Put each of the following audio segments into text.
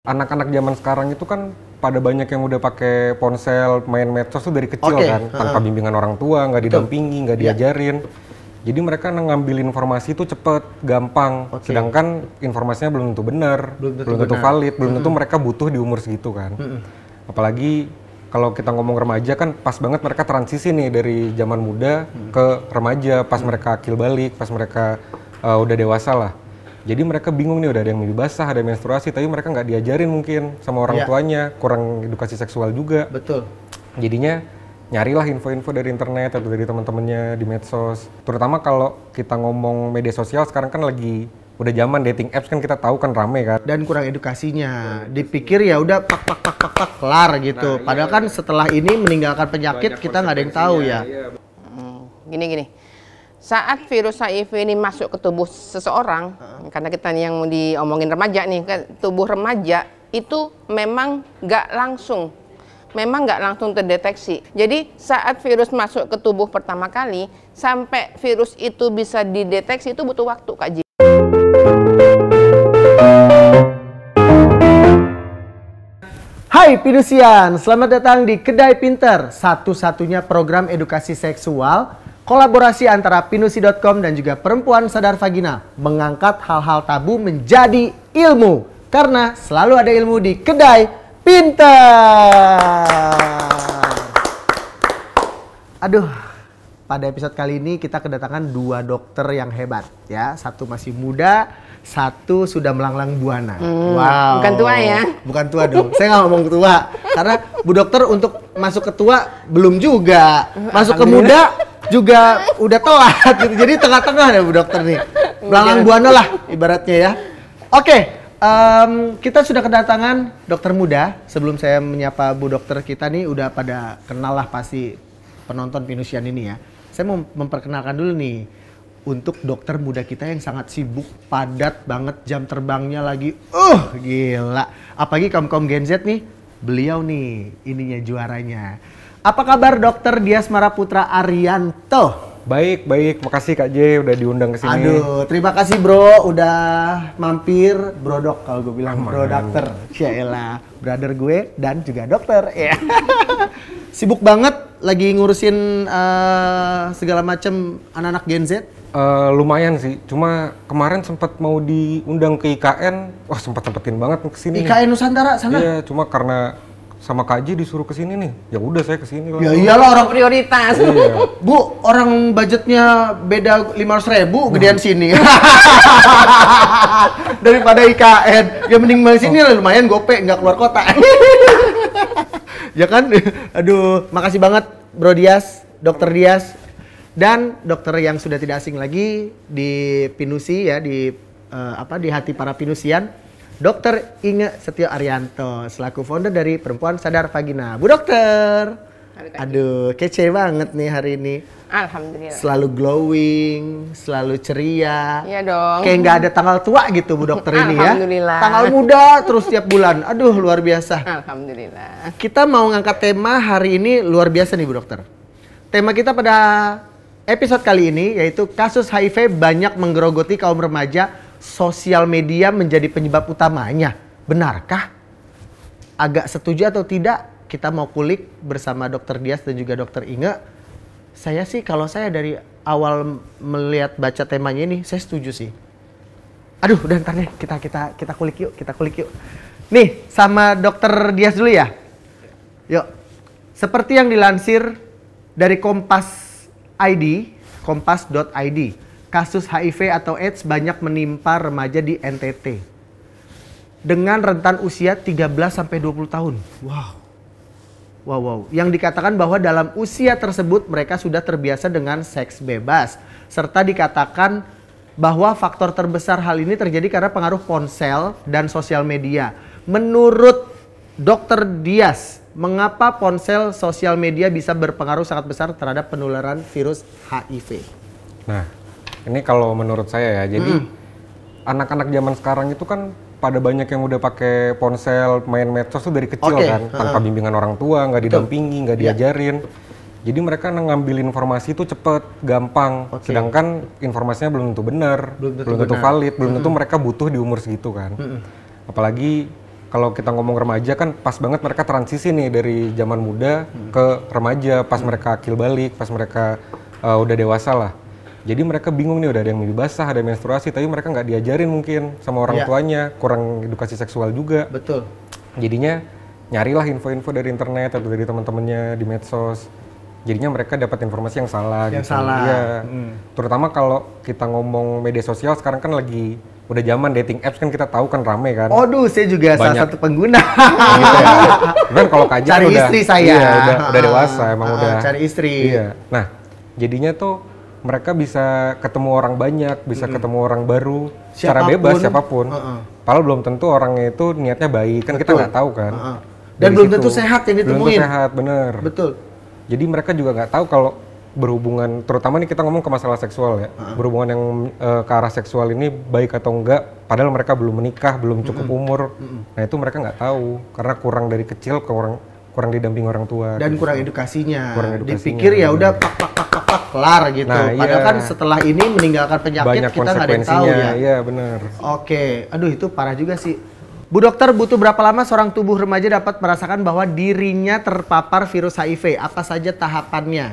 anak-anak zaman sekarang itu kan pada banyak yang udah pakai ponsel main medsos tuh dari kecil okay. kan tanpa bimbingan orang tua nggak didampingi nggak iya. diajarin yeah. jadi mereka ngambil informasi itu cepet gampang okay. sedangkan informasinya belum tentu benar belum tentu, belum tentu benar. valid belum tentu mereka butuh di umur segitu kan apalagi kalau kita ngomong remaja kan pas banget mereka transisi nih dari zaman muda ke remaja pas mereka akil balik pas mereka uh, udah dewasa lah jadi mereka bingung nih udah ada yang mimpi basah, ada menstruasi, tapi mereka nggak diajarin mungkin sama orang yeah. tuanya, kurang edukasi seksual juga. Betul. Jadinya nyarilah info-info dari internet atau dari teman-temannya di medsos. Terutama kalau kita ngomong media sosial sekarang kan lagi udah zaman dating apps kan kita tahu kan rame kan dan kurang edukasinya ya, dipikir ya udah pak pak pak pak pak kelar gitu nah, iya. padahal iya, kan setelah ini meninggalkan penyakit kita nggak ada yang tahu ya, iya. Hmm, gini gini saat virus HIV ini masuk ke tubuh seseorang, uh -huh. karena kita yang diomongin remaja nih, kan tubuh remaja itu memang nggak langsung, memang nggak langsung terdeteksi. Jadi saat virus masuk ke tubuh pertama kali, sampai virus itu bisa dideteksi itu butuh waktu, Kak Ji. Hai Pidusian selamat datang di Kedai Pinter, satu-satunya program edukasi seksual Kolaborasi antara pinusi.com dan juga perempuan sadar vagina mengangkat hal-hal tabu menjadi ilmu. Karena selalu ada ilmu di kedai pintar. Aduh, pada episode kali ini kita kedatangan dua dokter yang hebat ya. Satu masih muda, satu sudah melanglang buana. Hmm, wow. Bukan tua ya? Bukan tua dong. Saya nggak ngomong tua karena Bu Dokter untuk masuk ke tua belum juga. Masuk ke muda juga udah telat gitu. Jadi tengah-tengah ya Bu Dokter nih. Belalang iya. buana lah ibaratnya ya. Oke, okay, um, kita sudah kedatangan dokter muda. Sebelum saya menyapa Bu Dokter kita nih udah pada kenal lah pasti penonton Pinusian ini ya. Saya mau memperkenalkan dulu nih untuk dokter muda kita yang sangat sibuk, padat banget jam terbangnya lagi. Uh, gila. Apalagi kaum-kaum Gen Z nih, beliau nih ininya juaranya. Apa kabar dokter Dias Maraputra Arianto? Baik, baik. Makasih Kak J udah diundang ke sini. Aduh, terima kasih bro udah mampir bro dok kalau gue bilang bro dokter. Syaelah, brother gue dan juga dokter. Ya. Sibuk banget lagi ngurusin uh, segala macam anak-anak Gen Z. Uh, lumayan sih, cuma kemarin sempat mau diundang ke IKN, wah sempat sempetin banget ke sini. IKN Nusantara sana? Iya, cuma karena sama Kaji disuruh ke sini nih. Ya udah saya ke sini lah. Ya iyalah orang prioritas. Iya. Bu, orang budgetnya beda ratus ribu hmm. gedean hmm. sini. Daripada IKN, ya mending main sini lah lumayan gope nggak keluar kota. ya kan? Aduh, makasih banget Bro Dias, Dokter Dias dan dokter yang sudah tidak asing lagi di Pinusi ya di uh, apa di hati para Pinusian. Dokter Inge Setio Arianto selaku founder dari Perempuan Sadar Vagina. Bu Dokter. Aduh, kece banget nih hari ini. Alhamdulillah. Selalu glowing, selalu ceria. Iya dong. Kayak nggak ada tanggal tua gitu Bu Dokter ini ya. Alhamdulillah. Tanggal muda terus tiap bulan. Aduh, luar biasa. Alhamdulillah. Kita mau ngangkat tema hari ini luar biasa nih Bu Dokter. Tema kita pada episode kali ini yaitu kasus HIV banyak menggerogoti kaum remaja sosial media menjadi penyebab utamanya. Benarkah? Agak setuju atau tidak? Kita mau kulik bersama Dokter Dias dan juga Dokter Inge. Saya sih kalau saya dari awal melihat baca temanya ini, saya setuju sih. Aduh, udah ntar deh kita kita kita kulik yuk, kita kulik yuk. Nih, sama Dokter Dias dulu ya. Yuk. Seperti yang dilansir dari Kompas ID, kompas.id kasus HIV atau AIDS banyak menimpa remaja di NTT dengan rentan usia 13 sampai 20 tahun. Wow. Wow, wow. Yang dikatakan bahwa dalam usia tersebut mereka sudah terbiasa dengan seks bebas serta dikatakan bahwa faktor terbesar hal ini terjadi karena pengaruh ponsel dan sosial media. Menurut Dr. Dias, mengapa ponsel sosial media bisa berpengaruh sangat besar terhadap penularan virus HIV? Nah, ini kalau menurut saya ya. Jadi hmm. anak-anak hmm. zaman sekarang itu kan pada banyak yang udah pakai ponsel main medsos tuh dari kecil okay. kan tanpa uh. bimbingan orang tua nggak didampingi nggak iya. diajarin jadi mereka ngambil informasi itu cepet gampang okay. sedangkan informasinya belum tentu benar belum tentu, belum tentu benar. valid belum tentu hmm. mereka butuh di umur segitu kan hmm. apalagi kalau kita ngomong remaja kan pas banget mereka transisi nih dari zaman muda hmm. ke remaja pas hmm. mereka akil balik pas mereka uh, udah dewasa lah jadi mereka bingung nih udah ada yang mimpi basah, ada menstruasi, tapi mereka nggak diajarin mungkin sama orang yeah. tuanya, kurang edukasi seksual juga. Betul. Jadinya nyarilah info-info dari internet atau dari teman-temannya di medsos. Jadinya mereka dapat informasi yang salah. Yang gitu. salah. Ya. Hmm. Terutama kalau kita ngomong media sosial sekarang kan lagi udah zaman dating apps kan kita tahu kan rame kan. duh, saya juga Banyak. salah satu pengguna. Nah, gitu ya. kalau kajian cari istri saya. Iya, udah, udah ah, dewasa emang uh, udah. Cari istri. Iya. Nah, jadinya tuh mereka bisa ketemu orang banyak, bisa hmm. ketemu orang baru siapapun. secara bebas siapapun. Uh -uh. Padahal belum tentu orangnya itu niatnya baik kan Betul. kita nggak tahu kan. Uh -uh. Dan Dari belum situ, tentu sehat yang ditemuin. Belum tentu sehat bener. Betul. Jadi mereka juga nggak tahu kalau berhubungan, terutama nih kita ngomong ke masalah seksual ya, uh -uh. berhubungan yang uh, ke arah seksual ini baik atau enggak, padahal mereka belum menikah, belum cukup uh umur, uh nah itu mereka nggak tahu karena kurang dari kecil ke orang kurang didamping orang tua dan gitu. kurang edukasinya. Kurang edukasinya. Dipikir ya udah pak pak pak pak pak kelar gitu. Nah, iya. Padahal iya. kan setelah ini meninggalkan penyakit Banyak kita nggak ada yang tahu ya. Iya benar. Oke, aduh itu parah juga sih. Bu dokter, butuh berapa lama seorang tubuh remaja dapat merasakan bahwa dirinya terpapar virus HIV? Apa saja tahapannya?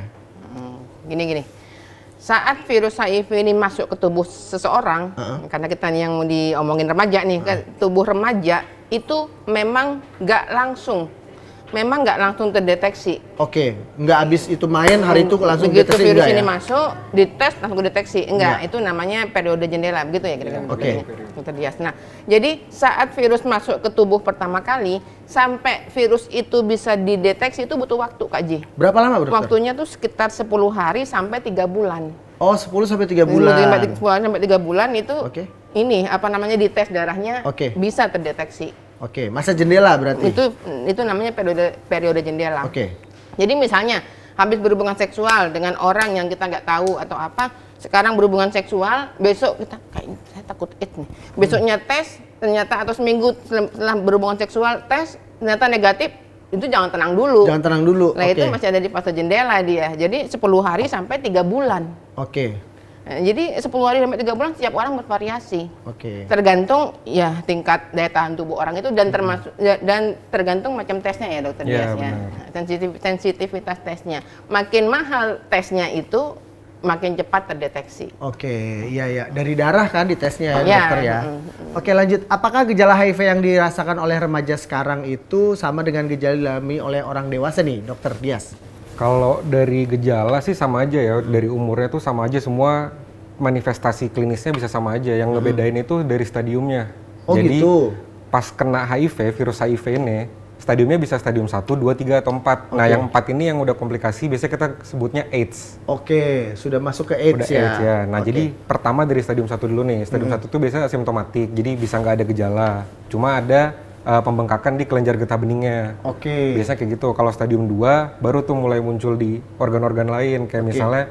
Gini-gini, hmm, saat virus HIV ini masuk ke tubuh seseorang, uh -huh. karena kita yang diomongin remaja nih, uh -huh. kan tubuh remaja itu memang nggak langsung memang nggak langsung terdeteksi. Oke, nggak habis itu main hari itu langsung Begitu deteksi virus ini ya? masuk, dites langsung deteksi. Enggak, itu namanya periode jendela begitu ya kira-kira. Ya, Oke. Okay. Terbias. Nah, jadi saat virus masuk ke tubuh pertama kali sampai virus itu bisa dideteksi itu butuh waktu Kak Ji. Berapa lama, Bro? Waktunya tuh sekitar 10 hari sampai 3 bulan. Oh, 10 sampai 3 bulan. 10 sampai 3 bulan itu okay. ini apa namanya dites darahnya okay. bisa terdeteksi. Oke, okay. masa jendela berarti? Itu itu namanya periode periode jendela. Oke. Okay. Jadi misalnya habis berhubungan seksual dengan orang yang kita nggak tahu atau apa, sekarang berhubungan seksual, besok kita kayak saya takut it nih. Besoknya hmm. tes ternyata atau seminggu setelah berhubungan seksual tes ternyata negatif, itu jangan tenang dulu. Jangan tenang dulu. Nah okay. itu masih ada di fase jendela dia. Jadi 10 hari sampai tiga bulan. Oke. Okay. Eh, jadi 10 hari sampai 3 bulan setiap orang bervariasi. Oke. Okay. Tergantung ya tingkat daya tahan tubuh orang itu dan hmm. termasuk hmm. dan tergantung macam tesnya ya dokter yeah, biasanya. sensitivitas tesnya. Makin mahal tesnya itu makin cepat terdeteksi. Oke, okay. iya ya. Dari darah kan di tesnya ya, yeah. dokter ya. Mm, hmm Oke, lanjut. Apakah gejala HIV yang dirasakan oleh remaja sekarang itu sama dengan gejala dialami oleh orang dewasa nih, Dokter Dias? Kalau dari gejala sih sama aja ya, dari umurnya tuh sama aja semua manifestasi klinisnya bisa sama aja. Yang hmm. ngebedain hmm. itu dari stadiumnya. Oh Jadi, gitu. Pas kena HIV, virus HIV ini, stadiumnya bisa stadium 1, 2, 3 atau 4. Okay. Nah, yang 4 ini yang udah komplikasi biasanya kita sebutnya AIDS. Oke, okay. sudah masuk ke AIDS udah ya. AIDS ya. Nah, okay. jadi pertama dari stadium 1 dulu nih. Stadium hmm. satu -hmm. 1 tuh biasanya asimptomatik. Jadi bisa nggak ada gejala. Cuma ada uh, pembengkakan di kelenjar getah beningnya. Oke. Okay. Biasanya kayak gitu. Kalau stadium 2 baru tuh mulai muncul di organ-organ lain kayak okay. misalnya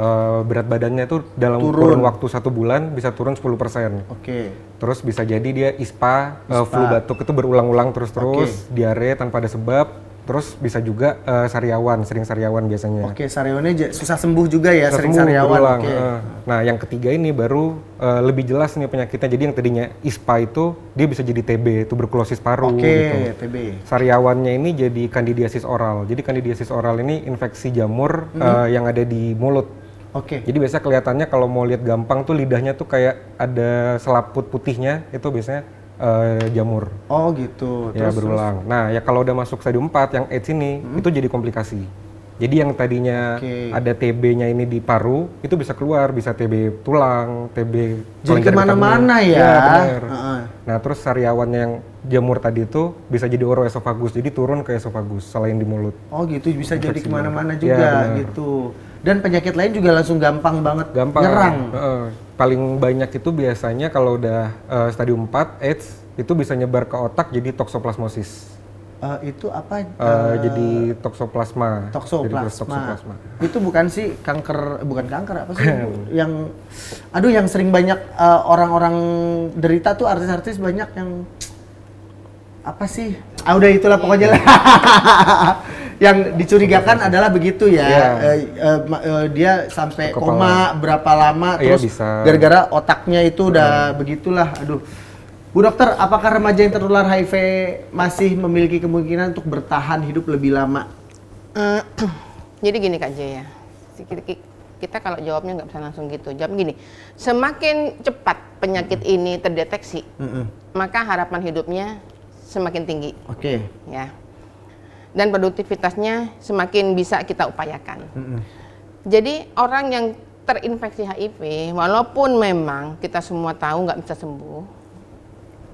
uh, berat badannya tuh dalam turun. kurun waktu satu bulan bisa turun 10%. Oke. Okay. Terus bisa jadi dia ispa, eh, ispa. Uh, flu batuk itu berulang-ulang terus-terus, okay. diare tanpa ada sebab Terus bisa juga uh, sariawan, sering sariawan biasanya. Oke, okay, sariawannya susah sembuh juga ya, susah sering sembuh, sariawan. oke. Eh. nah, yang ketiga ini baru uh, lebih jelas nih penyakitnya. Jadi yang tadinya ISPA itu dia bisa jadi TB, tuberkulosis paru Oke, gitu. TB. Sariawannya ini jadi kandidiasis oral. Jadi kandidiasis oral ini infeksi jamur mm -hmm. uh, yang ada di mulut. Oke. Okay. Jadi biasanya kelihatannya kalau mau lihat gampang tuh lidahnya tuh kayak ada selaput putihnya itu biasanya uh, jamur. Oh gitu. Ya, terus, ya berulang. Terus. Nah ya kalau udah masuk stadium 4 yang AIDS ini hmm? itu jadi komplikasi. Jadi yang tadinya okay. ada TB-nya ini di paru itu bisa keluar, bisa TB tulang, TB jadi kemana-mana ya. ya uh huh Nah terus sariawan yang jamur tadi itu bisa jadi oroesofagus, jadi turun ke esofagus selain di mulut. Oh gitu bisa Infeksi jadi kemana-mana iya, juga ya, gitu. Dan penyakit lain juga langsung gampang banget gampang, nyerang. Uh, huh paling banyak itu biasanya kalau udah uh, stadium 4 AIDS itu bisa nyebar ke otak jadi toksoplasmosis. Uh, itu apa? Uh, uh, jadi toksoplasma. Toksoplasma. Jadi Itu bukan sih kanker, bukan kanker apa sih? yang, aduh, yang sering banyak orang-orang uh, derita tuh artis-artis banyak yang apa sih? Ah udah itulah pokoknya lah. yang dicurigakan adalah begitu ya. Yeah. Iya. Uh, uh, uh, dia sampai Kepala. koma berapa lama iya, terus gara-gara otaknya itu udah begitulah. Aduh. Bu dokter, apakah remaja yang tertular HIV masih memiliki kemungkinan untuk bertahan hidup lebih lama? Mm, jadi gini Kak Jaya, kita kalau jawabnya nggak bisa langsung gitu. Jawab gini, semakin cepat penyakit mm ini terdeteksi, mm -hmm. maka harapan hidupnya semakin tinggi. Oke. Okay. Ya. Dan produktivitasnya semakin bisa kita upayakan. Mm -hmm. Jadi orang yang terinfeksi HIV, walaupun memang kita semua tahu nggak bisa sembuh,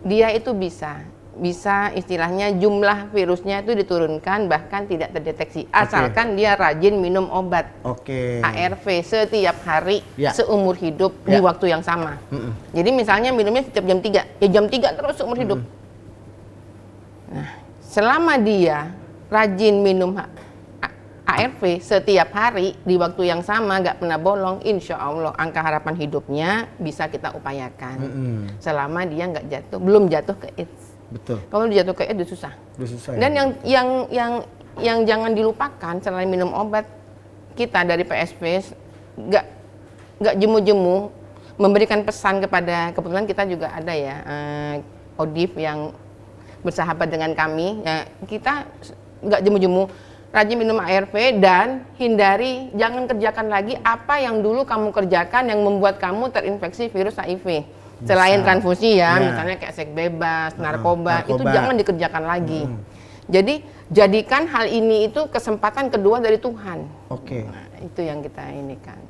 dia itu bisa bisa istilahnya jumlah virusnya itu diturunkan bahkan tidak terdeteksi asalkan okay. dia rajin minum obat okay. ARV setiap hari yeah. seumur hidup yeah. di ya. waktu yang sama. Mm -mm. Jadi misalnya minumnya setiap jam 3, ya jam 3 terus seumur mm -mm. hidup. Nah, selama dia rajin minum HRV setiap hari di waktu yang sama nggak pernah bolong, insya Allah angka harapan hidupnya bisa kita upayakan mm -hmm. selama dia nggak jatuh, belum jatuh ke AIDS. Betul. Kalau jatuh ke AIDS susah. Udah susah. Ya? Dan ya. yang yang yang yang jangan dilupakan selain minum obat kita dari PSP nggak nggak jemu-jemu memberikan pesan kepada kebetulan kita juga ada ya eh, Odif yang bersahabat dengan kami ya kita nggak jemu-jemu rajin minum ARV dan hindari jangan kerjakan lagi apa yang dulu kamu kerjakan yang membuat kamu terinfeksi virus HIV. Bisa. Selain transfusi ya, ya, misalnya kayak seks bebas, narkoba, narkoba, itu jangan dikerjakan lagi. Hmm. Jadi jadikan hal ini itu kesempatan kedua dari Tuhan. Oke. Okay. Nah, itu yang kita ini kan.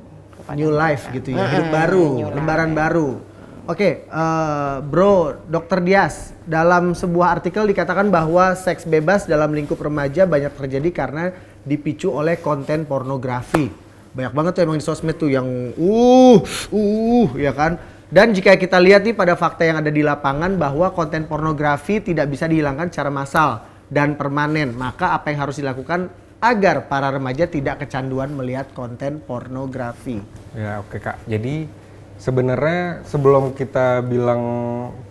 New life kita. gitu ya, hidup baru, lembaran baru. Oke, okay, uh, eh, bro, Dokter Dias, dalam sebuah artikel dikatakan bahwa seks bebas dalam lingkup remaja banyak terjadi karena dipicu oleh konten pornografi. Banyak banget tuh emang di sosmed tuh yang uh, uh, uh, ya kan. Dan jika kita lihat nih pada fakta yang ada di lapangan bahwa konten pornografi tidak bisa dihilangkan secara massal dan permanen, maka apa yang harus dilakukan agar para remaja tidak kecanduan melihat konten pornografi? Ya, oke okay, Kak. Jadi sebenarnya sebelum kita bilang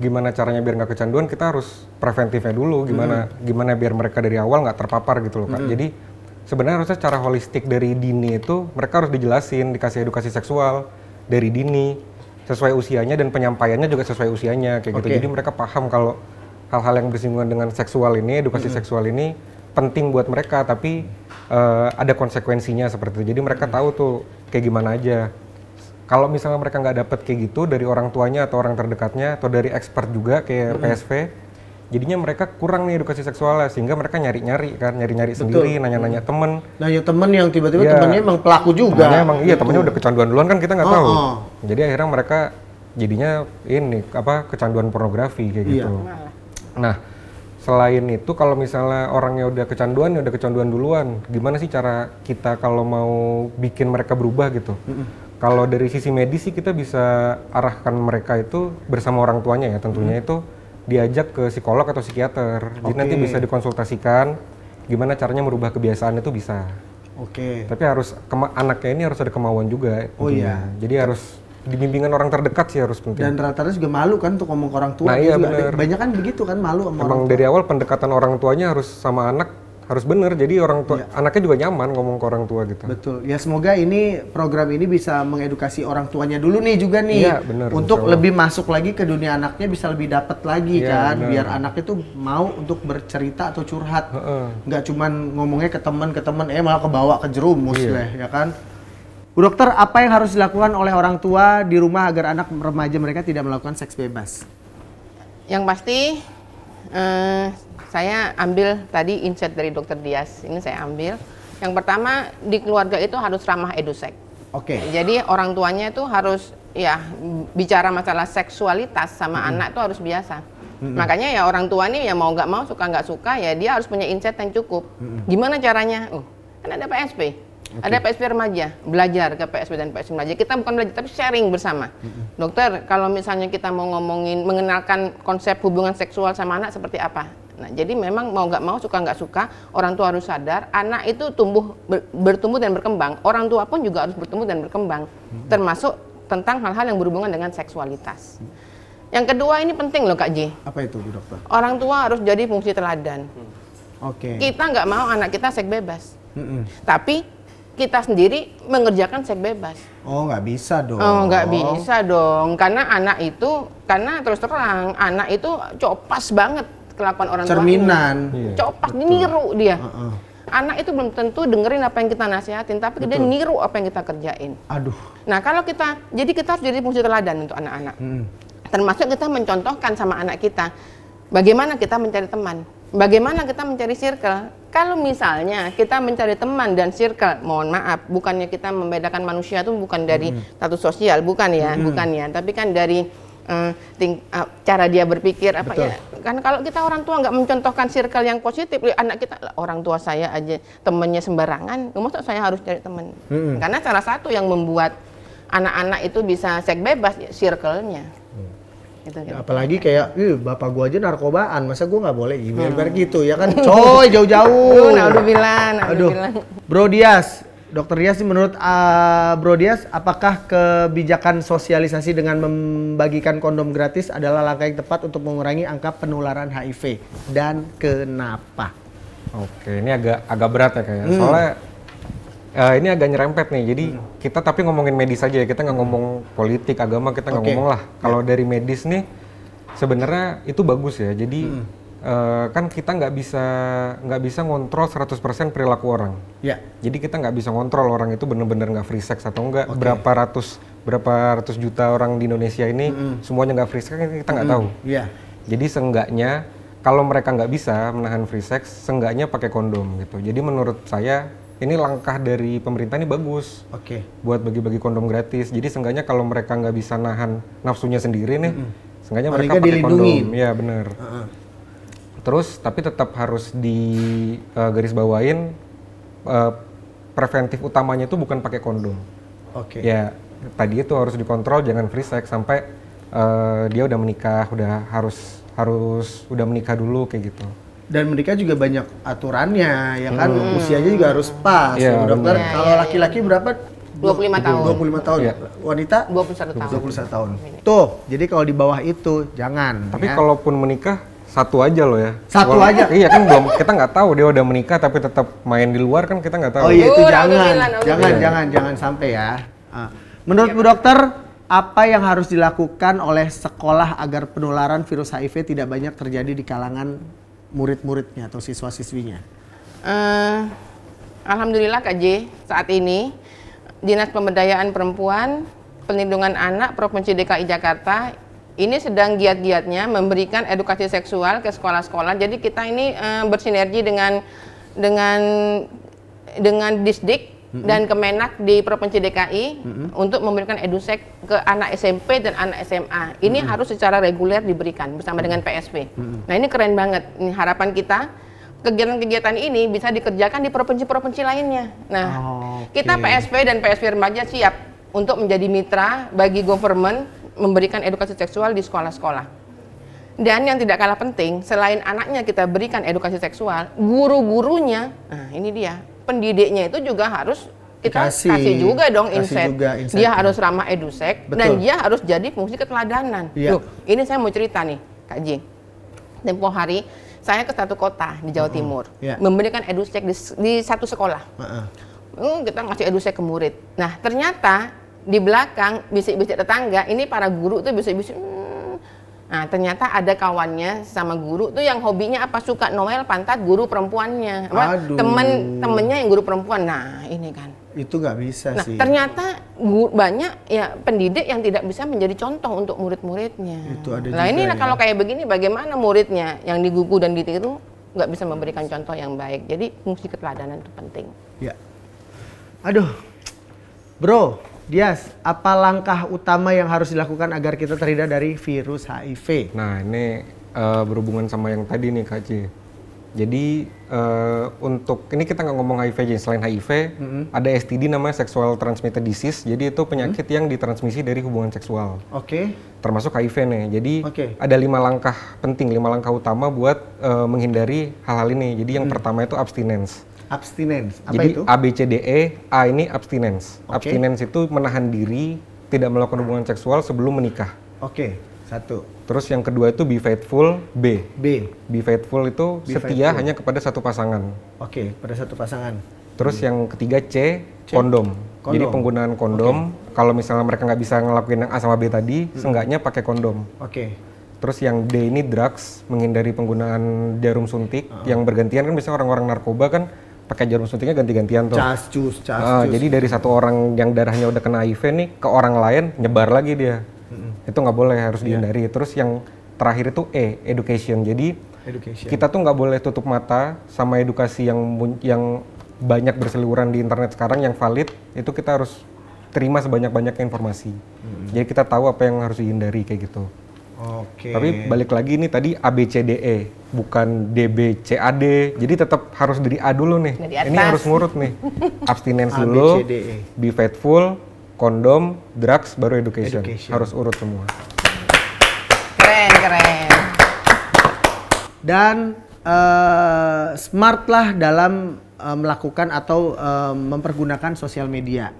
gimana caranya biar nggak kecanduan kita harus preventifnya dulu gimana hmm. gimana biar mereka dari awal nggak terpapar gitu loh kak hmm. jadi sebenarnya harusnya secara holistik dari dini itu mereka harus dijelasin dikasih edukasi seksual dari dini sesuai usianya dan penyampaiannya juga sesuai usianya kayak okay. gitu jadi mereka paham kalau hal-hal yang bersinggungan dengan seksual ini edukasi hmm. seksual ini penting buat mereka tapi uh, ada konsekuensinya seperti itu jadi mereka hmm. tahu tuh kayak gimana aja kalau misalnya mereka nggak dapet kayak gitu dari orang tuanya atau orang terdekatnya atau dari expert juga kayak mm -hmm. PSV jadinya mereka kurang nih edukasi seksualnya sehingga mereka nyari-nyari kan nyari-nyari sendiri nanya-nanya temen nanya temen yang tiba-tiba ya, temennya emang pelaku juga temennya emang iya gitu. temennya udah kecanduan duluan kan kita nggak oh, tahu oh. jadi akhirnya mereka jadinya ini apa kecanduan pornografi kayak iya. gitu nah selain itu kalau misalnya orangnya udah kecanduan ya udah kecanduan duluan gimana sih cara kita kalau mau bikin mereka berubah gitu mm -mm kalau dari sisi medis sih kita bisa arahkan mereka itu bersama orang tuanya ya tentunya hmm. itu diajak ke psikolog atau psikiater. Okay. Jadi nanti bisa dikonsultasikan gimana caranya merubah kebiasaan itu bisa. Oke. Okay. Tapi harus anaknya ini harus ada kemauan juga. Oh iya. Jadi harus dibimbingan orang terdekat sih harus penting. Dan rata-rata juga malu kan untuk ngomong ke orang tua. Nah, gitu iya, Banyak kan begitu kan malu sama Emang orang tua. dari awal pendekatan orang tuanya harus sama anak harus bener jadi orang tua ya. anaknya juga nyaman ngomong ke orang tua gitu betul ya semoga ini program ini bisa mengedukasi orang tuanya dulu nih juga nih ya, bener, untuk lebih masuk lagi ke dunia anaknya bisa lebih dapat lagi ya, kan bener. biar anaknya tuh mau untuk bercerita atau curhat uh -uh. nggak cuman ngomongnya ke temen ke teman eh malah kebawa ke jerumus yeah. lah ya kan Bu dokter, apa yang harus dilakukan oleh orang tua di rumah agar anak remaja mereka tidak melakukan seks bebas? Yang pasti Eh, saya ambil tadi insight dari dokter Dias ini saya ambil yang pertama di keluarga itu harus ramah edusek oke okay. jadi orang tuanya itu harus ya bicara masalah seksualitas sama hmm. anak itu harus biasa -hmm. Makanya ya orang tua nih ya mau nggak mau suka nggak suka ya dia harus punya insight yang cukup. -hmm. Gimana caranya? Oh, kan ada PSP. Okay. Ada PSP remaja, belajar ke PSP dan PSP remaja. Kita bukan belajar tapi sharing bersama. Mm-hmm. Dokter, kalau misalnya kita mau ngomongin mengenalkan konsep hubungan seksual sama anak seperti apa? Nah, jadi memang mau nggak mau suka nggak suka orang tua harus sadar anak itu tumbuh ber, bertumbuh dan berkembang. Orang tua pun juga harus bertumbuh dan berkembang, mm-hmm. termasuk tentang hal-hal yang berhubungan dengan seksualitas. Mm-hmm. Yang kedua ini penting loh Kak Ji. Apa itu Bu Dokter? Orang tua harus jadi fungsi teladan. Oke. Okay. Kita nggak mau anak kita seks bebas. Mm -hmm. Tapi kita sendiri mengerjakan seks bebas. Oh, nggak bisa dong. Oh, nggak bisa dong. Karena anak itu, karena terus terang, anak itu copas banget kelakuan orang Cerminan. Cerminan. Copas, Betul. niru dia. Uh -uh. Anak itu belum tentu dengerin apa yang kita nasihatin, tapi Betul. dia niru apa yang kita kerjain. Aduh. Nah, kalau kita, jadi kita harus jadi fungsi teladan untuk anak-anak. Hmm. Termasuk kita mencontohkan sama anak kita, bagaimana kita mencari teman bagaimana kita mencari circle? Kalau misalnya kita mencari teman dan circle, mohon maaf, bukannya kita membedakan manusia itu bukan dari hmm. status sosial, bukan ya, hmm. bukan ya, tapi kan dari uh, ting, uh, cara dia berpikir apa ya. Betul. ya kan kalau kita orang tua nggak mencontohkan circle yang positif ya anak kita orang tua saya aja temennya sembarangan maksud saya harus cari teman. hmm. karena salah satu yang membuat anak-anak itu bisa seks bebas ya, circle-nya gitu, gitu. apalagi kayak Ih, bapak gua aja narkobaan masa gua nggak boleh ibar gitu, hmm. gitu ya kan coy jauh-jauh nah udah bilang aduh, aduh bilang. bro Dias Dokter Dias, menurut uh, Bro Dias, apakah kebijakan sosialisasi dengan membagikan kondom gratis adalah langkah yang tepat untuk mengurangi angka penularan HIV dan kenapa? Oke, ini agak agak berat ya kayaknya. Hmm. Soalnya uh, ini agak nyerempet nih. Jadi hmm. kita tapi ngomongin medis aja ya. Kita nggak hmm. ngomong politik, agama, kita nggak okay. ngomong lah. Ya. Kalau yeah. dari medis nih, sebenarnya itu bagus ya. Jadi hmm. uh, kan kita nggak bisa nggak bisa ngontrol 100% perilaku orang. Ya. Yeah. Jadi kita nggak bisa ngontrol orang itu bener-bener nggak free sex atau enggak. Okay. Berapa ratus berapa ratus juta orang di Indonesia ini hmm. semuanya nggak free sex kita nggak hmm. tahu. Yeah. Jadi seenggaknya kalau mereka nggak bisa menahan free sex, seenggaknya pakai kondom gitu. Jadi menurut saya ini langkah dari pemerintah ini bagus. Oke. Okay. Buat bagi-bagi kondom gratis. Jadi seenggaknya kalau mereka nggak bisa nahan nafsunya sendiri nih, mm -hmm. seenggaknya mereka, mereka pakai dilindungi. kondom. Iya benar. Uh -huh. Terus tapi tetap harus di uh, garis bawain uh, preventif utamanya itu bukan pakai kondom. Oke. Okay. Ya tadi itu harus dikontrol jangan free sex sampai uh, dia udah menikah, udah harus harus udah menikah dulu kayak gitu dan mereka juga banyak aturannya ya kan hmm. usianya juga harus pas yeah, ya, dokter yeah, kalau yeah, iya, laki-laki iya. berapa 25 tahun 25 tahun yeah. wanita 21 tahun 21 tahun tuh jadi kalau di bawah itu jangan tapi ya. kalaupun menikah satu aja loh ya satu Walau, aja iya kan belum kita nggak tahu dia udah menikah tapi tetap main di luar kan kita nggak tahu oh iya itu uh, jangan oh jangan iya. jangan jangan sampai ya ah. menurut Bu dokter apa yang harus dilakukan oleh sekolah agar penularan virus HIV tidak banyak terjadi di kalangan murid-muridnya atau siswa-siswinya? Uh, Alhamdulillah Kak J, saat ini Dinas Pemberdayaan Perempuan, Pelindungan Anak Provinsi DKI Jakarta ini sedang giat-giatnya memberikan edukasi seksual ke sekolah-sekolah. Jadi kita ini uh, bersinergi dengan dengan dengan Disdik mm -hmm. dan Kemenak di Provinsi DKI mm -hmm. untuk memberikan edusek ke anak SMP dan anak SMA. Ini mm -hmm. harus secara reguler diberikan bersama dengan PSP. Mm -hmm. Nah ini keren banget. Ini harapan kita kegiatan-kegiatan ini bisa dikerjakan di provinsi-provinsi lainnya. Nah oh, ah, okay. kita PSP dan PSP remaja siap untuk menjadi mitra bagi government memberikan edukasi seksual di sekolah-sekolah. Dan yang tidak kalah penting, selain anaknya kita berikan edukasi seksual, guru-gurunya, nah ini dia, pendidiknya itu juga harus kita kasih, kasih juga dong insight. dia harus ramah edusek Betul. dan dia harus jadi fungsi keteladanan. Ya. Loh, ini saya mau cerita nih, Kak Jing. Tempo hari saya ke satu kota di Jawa uh -uh. Timur, yeah. memberikan edusek di, di satu sekolah. Uh kita ngasih edusek ke murid. Nah, ternyata di belakang bisik-bisik tetangga ini para guru itu bisik-bisik hmm, Nah, ternyata ada kawannya sama guru tuh yang hobinya apa suka Noel pantat guru perempuannya. Apa, Aduh. Temen temennya yang guru perempuan. Nah, ini kan. Itu nggak bisa nah, sih. Ternyata guru banyak ya pendidik yang tidak bisa menjadi contoh untuk murid-muridnya. Nah, ini ya. kalau kayak begini bagaimana muridnya yang digugu dan ditiru nggak bisa memberikan iya. contoh yang baik. Jadi fungsi keteladanan itu penting. Ya. Aduh. Bro, Dias, apa langkah utama yang harus dilakukan agar kita terhindar dari virus HIV? Nah, ini uh, berhubungan sama yang tadi nih Kak Jadi uh, untuk ini kita nggak ngomong HIV aja selain HIV, mm-hmm. ada STD namanya sexual transmitted disease. Jadi itu penyakit mm-hmm. yang ditransmisi dari hubungan seksual. Oke. Okay. Termasuk HIV nih. Jadi okay. ada lima langkah penting, lima langkah utama buat uh, menghindari hal-hal ini. Jadi yang mm. pertama itu abstinence. Abstinence. Apa Jadi itu? ABCDE, A ini abstinence. Okay. Abstinence itu menahan diri tidak melakukan hubungan seksual sebelum menikah. Oke, okay. satu. Terus yang kedua itu be faithful, B. B. Be faithful itu be setia faithful. hanya kepada satu pasangan. Oke, okay, pada satu pasangan. Terus hmm. yang ketiga C, C. Kondom. kondom. Jadi penggunaan kondom. Okay. Kalau misalnya mereka nggak bisa ngelakuin yang A sama B tadi, hmm. seenggaknya pakai kondom. Oke. Okay. Terus yang D ini drugs, menghindari penggunaan jarum suntik. Uh ah. -huh. Yang bergantian kan biasanya orang-orang narkoba kan pakai jarum suntiknya ganti-gantian tuh. cus. Uh, jadi dari satu orang yang darahnya udah kena HIV nih ke orang lain nyebar lagi dia. Mm-hmm. Itu nggak boleh harus yeah. dihindari. Terus yang terakhir itu E, education. Jadi education. kita tuh nggak boleh tutup mata sama edukasi yang yang banyak berseliweran di internet sekarang yang valid itu kita harus terima sebanyak-banyaknya informasi. Mm-hmm. Jadi kita tahu apa yang harus dihindari kayak gitu. Oke. Tapi balik lagi ini tadi ABCDE bukan DBCAD. Jadi tetap harus dari A dulu nih. Ini harus ngurut nih. Abstinence dulu, be faithful, kondom, drugs baru education. education. Harus urut semua. Keren, keren. Dan uh, eh, smart lah dalam uh, melakukan atau uh, mempergunakan sosial media.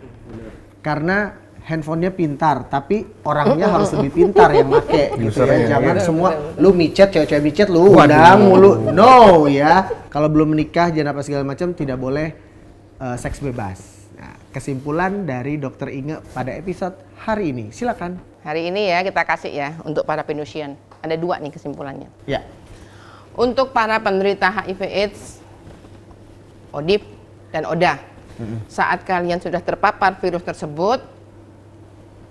Karena handphonenya pintar, tapi orangnya harus lebih pintar yang make gitu ya. Jangan semua lu micet, cewek-cewek micet lu udah mulu. No ya. Kalau belum menikah jangan apa segala macam tidak boleh uh, seks bebas. Nah, kesimpulan dari Dokter Inge pada episode hari ini. Silakan. Hari ini ya kita kasih ya untuk para penusian. Ada dua nih kesimpulannya. Ya. Untuk para penderita HIV AIDS, ODIP dan ODA. Mm -hmm. Saat kalian sudah terpapar virus tersebut,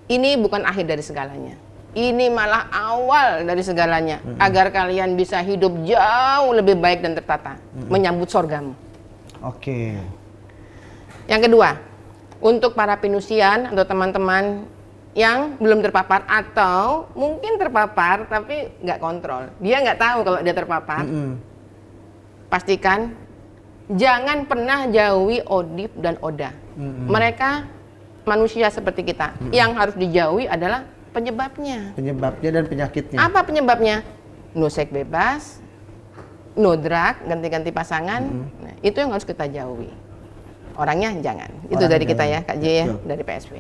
ini bukan akhir dari segalanya. Ini malah awal dari segalanya mm -hmm. agar kalian bisa hidup jauh lebih baik dan tertata, mm -hmm. menyambut sorgamu. Oke. Okay. Yang kedua, untuk para pinusian atau teman-teman yang belum terpapar atau mungkin terpapar tapi nggak kontrol, dia nggak tahu kalau dia terpapar. Mm -hmm. Pastikan jangan pernah jauhi Odip dan Oda. Mm -hmm. Mereka manusia seperti kita. Hmm. Yang harus dijauhi adalah penyebabnya. Penyebabnya dan penyakitnya. Apa penyebabnya? No seks bebas, no drug, ganti-ganti pasangan. Hmm. Nah, itu yang harus kita jauhi. Orangnya jangan. Itu dari jangan. kita ya, Kak J ya, dari PSW.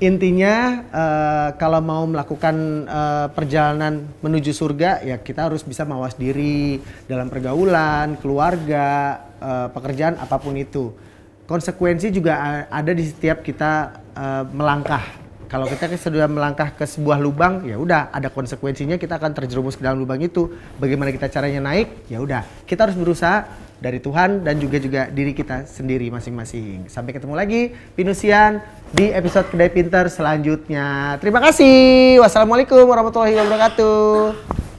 Intinya uh, kalau mau melakukan uh, perjalanan menuju surga ya kita harus bisa mawas diri dalam pergaulan, keluarga, uh, pekerjaan apapun itu konsekuensi juga ada di setiap kita uh, melangkah. Kalau kita sudah melangkah ke sebuah lubang, ya udah ada konsekuensinya kita akan terjerumus ke dalam lubang itu. Bagaimana kita caranya naik? Ya udah, kita harus berusaha dari Tuhan dan juga juga diri kita sendiri masing-masing. Sampai ketemu lagi Pinusian di episode Kedai Pinter selanjutnya. Terima kasih. Wassalamualaikum warahmatullahi wabarakatuh.